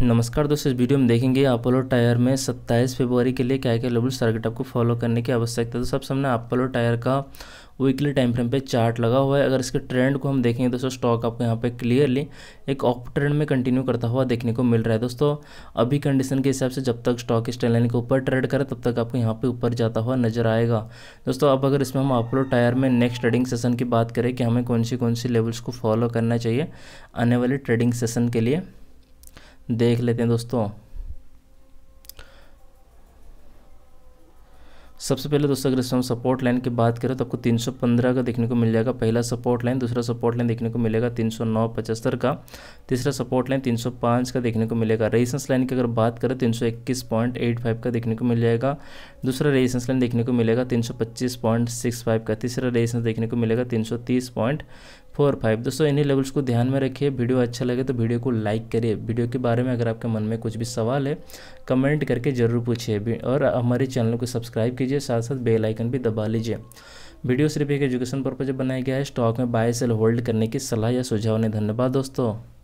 नमस्कार दोस्तों इस वीडियो में देखेंगे अपोलो टायर में 27 फरवरी के लिए क्या क्या लेवल टारगेट आपको फॉलो करने की आवश्यकता है तो सब सामने अपोलो टायर का वीकली टाइम फ्रेम पे चार्ट लगा हुआ है अगर इसके ट्रेंड को हम देखेंगे दोस्तों स्टॉक आपको यहाँ पे क्लियरली एक ऑप ट्रेंड में कंटिन्यू करता हुआ देखने को मिल रहा है दोस्तों अभी कंडीशन के हिसाब से जब तक स्टॉक इस ट्रेन लाइन के ऊपर ट्रेड करे तब तक आपको यहाँ पे ऊपर जाता हुआ नजर आएगा दोस्तों अब अगर इसमें हम अपलो टायर में नेक्स्ट ट्रेडिंग सेशन की बात करें कि हमें कौन सी कौन सी लेवल्स को फॉलो करना चाहिए आने वाले ट्रेडिंग सेशन के लिए देख लेते हैं दोस्तों सबसे पहले दोस्तों अगर हम सपोर्ट लाइन की बात करें तो आपको 315 का देखने को मिल जाएगा पहला सपोर्ट लाइन दूसरा सपोर्ट लाइन देखने को मिलेगा तीन पचहत्तर का तीसरा सपोर्ट लाइन 305 का देखने को मिलेगा रेजिस्टेंस लाइन की अगर बात करें तीन सौ का देखने को मिल जाएगा दूसरा रेजिस्टेंस लाइन देखने को मिलेगा तीन का तीसरा रेजिस्टेंस देखने को मिलेगा तीन फोर फाइव दोस्तों इन्हीं लेवल्स को ध्यान में रखिए वीडियो अच्छा लगे तो वीडियो को लाइक करिए वीडियो के बारे में अगर आपके मन में कुछ भी सवाल है कमेंट करके ज़रूर पूछिए और हमारे चैनल को सब्सक्राइब कीजिए साथ साथ बेल आइकन भी दबा लीजिए वीडियो सिर्फ एक एजुकेशन पर्पज बनाया गया है स्टॉक में बाय सेल होल्ड करने की सलाह या सुझाव ने धन्यवाद दोस्तों